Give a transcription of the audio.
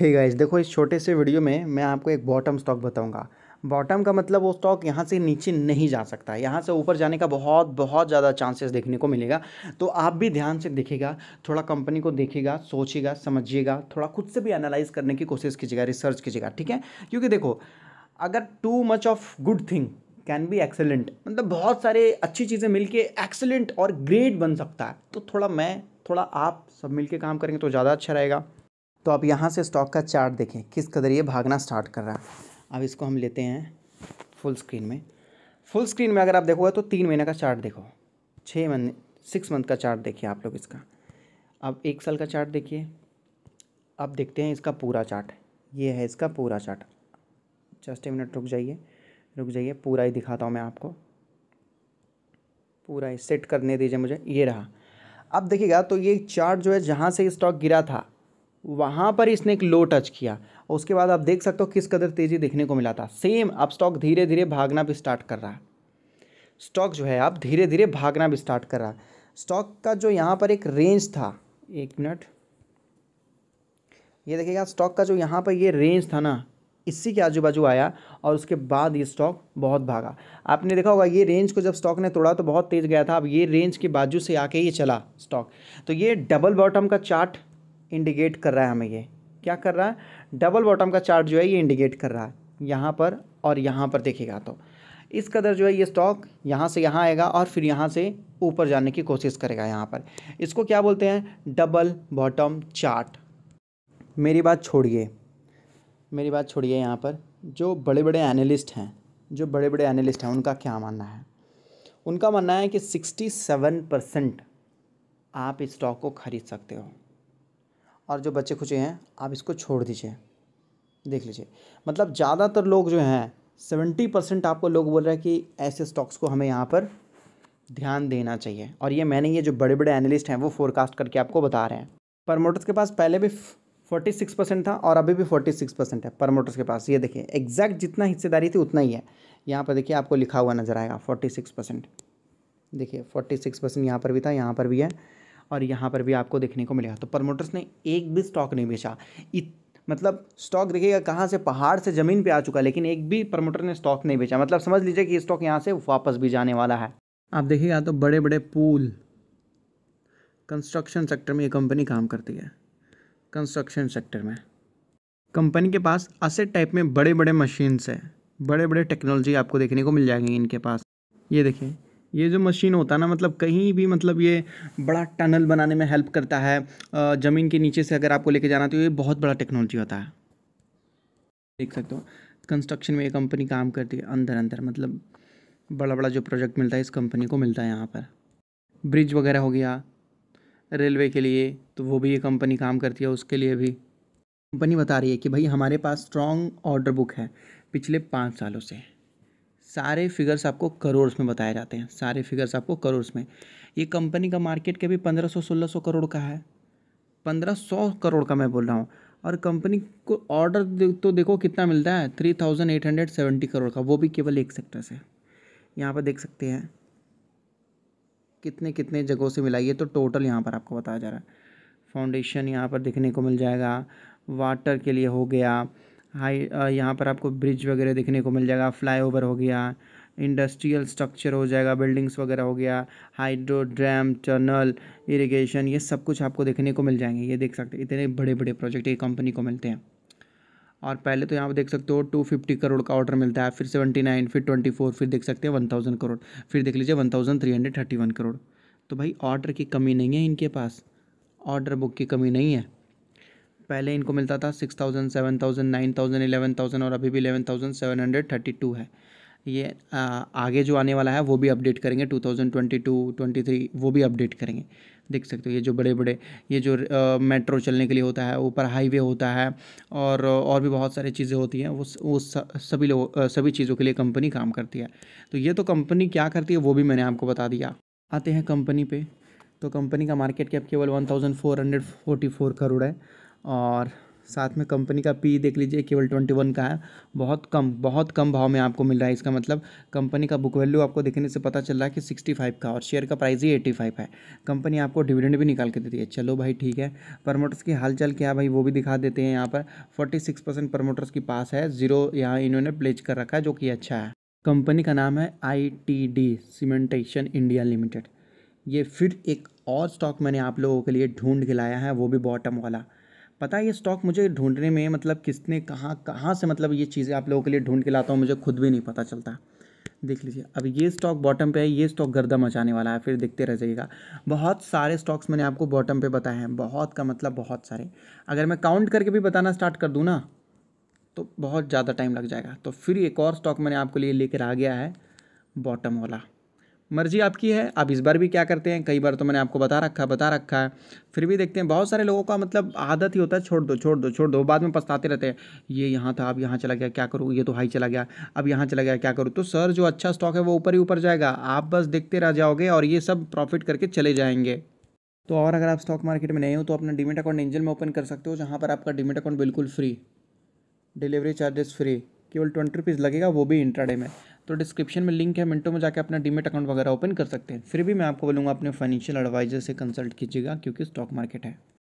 हे hey guys देखो इस छोटे से वीडियो में मैं आपको एक बॉटम स्टॉक बताऊंगा बॉटम का मतलब वो स्टॉक यहाँ से नीचे नहीं जा सकता यहाँ से ऊपर जाने का बहुत बहुत ज़्यादा चांसेस देखने को मिलेगा तो आप भी ध्यान से देखेगा थोड़ा कंपनी को देखेगा सोचिएगा समझिएगा थोड़ा खुद से भी एनालाइज करने की कोशिश कीजिएगा रिसर्च कीजिएगा ठीक है क्योंकि देखो अगर too much of good thing can be excellent मतलब बहुत सारे अच्छी चीज़ें मिलके एक्सेलेंट और ग्रेट बन सकता है तो थोड़ा मैं थोड़ा आप सब मिलके काम करेंगे तो ज़्यादा अच्छा रहेगा तो आप यहाँ से स्टॉक का चार्ट देखें किस कदर ये भागना स्टार्ट कर रहा है अब इसको हम लेते हैं फुल स्क्रीन में फुल स्क्रीन में अगर आप देखोगे तो तीन महीने का चार्ट देखो छः महीने सिक्स मंथ का चार्ट देखिए आप लोग इसका अब एक साल का चार्ट देखिए अब देखते हैं इसका पूरा चार्ट ये है इसका पूरा चार्ट जस्ट ए मिनट रुक जाइए रुक जाइए पूरा ही दिखाता हूँ मैं आपको पूरा ही सेट करने दीजिए मुझे ये रहा अब देखिएगा तो ये चार्ट जो है जहाँ से स्टॉक गिरा था वहाँ पर इसने एक लो टच किया उसके बाद आप देख सकते हो किस कदर तेज़ी देखने को मिला था सेम अब स्टॉक धीरे धीरे भागना भी स्टार्ट कर रहा है स्टॉक जो है आप धीरे धीरे भागना भी स्टार्ट कर रहा है स्टॉक का जो यहाँ पर एक रेंज था एक मिनट ये देखिएगा स्टॉक का जो यहाँ पर ये रेंज था ना इसी के आजू बाजू आया और उसके बाद ये स्टॉक बहुत भागा आपने देखा होगा ये रेंज को जब स्टॉक ने तोड़ा तो बहुत तेज़ गया था अब ये रेंज के बाजू से आके ये चला स्टॉक तो ये डबल बॉटम का चार्ट इंडिकेट कर रहा है हमें ये क्या कर रहा है डबल बॉटम का चार्ट जो है ये इंडिकेट कर रहा है यहाँ पर और यहाँ पर देखेगा तो इस कदर जो है ये स्टॉक यहाँ से यहाँ आएगा और फिर यहाँ से ऊपर जाने की कोशिश करेगा यहाँ पर इसको क्या बोलते हैं डबल बॉटम चार्ट मेरी बात छोड़िए मेरी बात छोड़िए यहाँ पर जो बड़े बड़े एनालिस्ट हैं जो बड़े बड़े एनालिस्ट हैं उनका क्या मानना है उनका मानना है कि सेवन परसेंट आप इस स्टॉक को खरीद सकते हो और जो बच्चे खुचे हैं आप इसको छोड़ दीजिए देख लीजिए मतलब ज़्यादातर लोग जो हैं सेवेंटी परसेंट आपको लोग बोल रहे हैं कि ऐसे स्टॉक्स को हमें यहाँ पर ध्यान देना चाहिए और ये मैंने ये जो बड़े बड़े एनालिस्ट हैं वो फोरकास्ट करके आपको बता रहे हैं प्रमोटर्स के पास पहले भी फोर्टी सिक्स परसेंट था और अभी भी फोर्टी सिक्स परसेंट है प्रमोटर्स के पास ये देखिए एग्जैक्ट जितना हिस्सेदारी थी उतना ही है यहाँ पर देखिए आपको लिखा हुआ नज़र आएगा फोर्टी सिक्स परसेंट देखिए फोर्टी सिक्स परसेंट यहाँ पर भी था यहाँ पर भी है और यहाँ पर भी आपको देखने को मिलेगा तो प्रमोटर्स ने एक भी स्टॉक नहीं बेचा मतलब स्टॉक देखिएगा कहाँ से पहाड़ से ज़मीन पे आ चुका लेकिन एक भी प्रमोटर ने स्टॉक नहीं बेचा मतलब समझ लीजिए कि स्टॉक यहाँ से वापस भी जाने वाला है आप देखिएगा तो बड़े बड़े पुल कंस्ट्रक्शन सेक्टर में ये कंपनी काम करती है कंस्ट्रक्शन सेक्टर में कंपनी के पास ऐसे टाइप में बड़े बड़े मशीन्स हैं बड़े बड़े टेक्नोलॉजी आपको देखने को मिल जाएंगी इनके पास ये देखिए ये जो मशीन होता है ना मतलब कहीं भी मतलब ये बड़ा टनल बनाने में हेल्प करता है ज़मीन के नीचे से अगर आपको लेके जाना तो ये बहुत बड़ा टेक्नोलॉजी होता है देख सकते हो कंस्ट्रक्शन में ये कंपनी काम करती है अंदर अंदर मतलब बड़ा बड़ा जो प्रोजेक्ट मिलता है इस कंपनी को मिलता है यहाँ पर ब्रिज वगैरह हो गया रेलवे के लिए तो वो भी ये कंपनी काम करती है उसके लिए भी कंपनी बता रही है कि भाई हमारे पास स्ट्रॉन्ग ऑर्डर बुक है पिछले पाँच सालों से सारे फिगर्स आपको करोड़ में बताए जाते हैं सारे फिगर्स आपको करोड़ में ये कंपनी का मार्केट के भी पंद्रह सौ सोलह सौ करोड़ का है पंद्रह सौ करोड़ का मैं बोल रहा हूँ और कंपनी को ऑर्डर तो देखो कितना मिलता है three thousand eight hundred seventy crore का वो भी केवल एक सेक्टर से यहाँ पर देख सकते हैं कितने कितने जगहों से मिलाइए तो टोटल यहाँ पर आपको बताया जा रहा है फाउंडेशन यहाँ पर देखने को मिल जाएगा वाटर के लिए हो गया हाई यहाँ पर आपको ब्रिज वगैरह देखने को मिल जाएगा फ्लाईओवर हो गया इंडस्ट्रियल स्ट्रक्चर हो जाएगा बिल्डिंग्स वगैरह हो गया हाइड्रो ड्रैम टनल इरिगेशन ये सब कुछ आपको देखने को मिल जाएंगे ये देख सकते इतने बड़े बड़े प्रोजेक्ट ये कंपनी को मिलते हैं और पहले तो यहाँ पर देख सकते हो टू फिफ्टी करोड़ का ऑर्डर मिलता है फिर सेवेंटी नाइन फिर ट्वेंटी फोर फिर देख सकते हैं वन थाउजेंड करोड़ फिर देख लीजिए one thousand three hundred thirty one crore तो भाई ऑर्डर की कमी नहीं है इनके पास ऑर्डर बुक की कमी नहीं है पहले इनको मिलता था six thousand seven thousand nine thousand eleven thousand और अभी भी eleven thousand seven hundred thirty two है ये आ, आगे जो आने वाला है वो भी अपडेट करेंगे two thousand twenty two twenty three वो भी अपडेट करेंगे देख सकते हो ये जो बड़े बड़े ये जो मेट्रो चलने के लिए होता है ऊपर हाईवे होता है और और भी बहुत सारी चीज़ें होती हैं वो वो सभी लोग सभी चीज़ों के लिए कंपनी काम करती है तो ये तो कंपनी क्या करती है वो भी मैंने आपको बता दिया आते हैं कंपनी पे तो कंपनी का मार्केट कैप केवल one thousand four hundred forty four crore है और साथ में कंपनी का पी देख लीजिए केवल ट्वेंटी वन का है बहुत कम बहुत कम भाव में आपको मिल रहा है इसका मतलब कंपनी का बुक वैल्यू आपको देखने से पता चल रहा है कि सिक्सटी फाइव का और शेयर का प्राइस ही एट्टी फाइव है कंपनी आपको डिविडेंड भी निकाल के देती है चलो भाई ठीक है प्रमोटर्स की हालचाल क्या भाई वो भी दिखा देते हैं यहाँ पर फोर्टी सिक्स परसेंट प्रमोटर्स के पास है जीरो यहाँ इन्होंने प्लेज कर रखा है जो कि अच्छा है कंपनी का नाम है I T D Cementation India Limited ये फिर एक और स्टॉक मैंने आप लोगों के लिए ढूंढ के लाया है वो भी बॉटम वाला पता है ये स्टॉक मुझे ढूंढने में मतलब किसने कहाँ कहाँ से मतलब ये चीज़ें आप लोगों के लिए ढूंढ के लाता हूँ मुझे खुद भी नहीं पता चलता देख लीजिए अब ये स्टॉक बॉटम पे है ये स्टॉक गर्दा मचाने वाला है फिर देखते रह जाइएगा बहुत सारे स्टॉक्स मैंने आपको बॉटम पे बताए हैं बहुत का मतलब बहुत सारे अगर मैं काउंट करके भी बताना स्टार्ट कर दूँ ना तो बहुत ज़्यादा टाइम लग जाएगा तो फिर एक और स्टॉक मैंने आपके लिए लेकर आ गया है बॉटम वाला मर्जी आपकी है आप इस बार भी क्या करते हैं कई बार तो मैंने आपको बता रखा है बता रखा है फिर भी देखते हैं बहुत सारे लोगों का मतलब आदत ही होता है छोड़ दो छोड़ दो छोड़ दो बाद में पछताते रहते हैं ये यहाँ था अब यहाँ चला गया क्या करूँ ये तो हाई चला गया अब यहाँ चला गया क्या करूँ तो सर जो अच्छा स्टॉक है वो ऊपर ही ऊपर जाएगा आप बस देखते रह जाओगे और ये सब प्रॉफिट करके चले जाएंगे तो और अगर आप स्टॉक मार्केट में नहीं हो तो अपना डिमेट अकाउंट एंजल में ओपन कर सकते हो जहाँ पर आपका डिमेट अकाउंट बिल्कुल फ्री डिलीवरी चार्जेस फ्री केवल ट्वेंटी रुपीज़ लगेगा वो भी इंट्राडे में तो डिस्क्रिप्शन में लिंक है मिनटों में जाकर अपना डीमेट अकाउंट वगैरह ओपन कर सकते हैं फिर भी मैं आपको बोलूँगा अपने फाइनेंशियल एडवाइजर से कंसल्ट कीजिएगा क्योंकि स्टॉक मार्केट है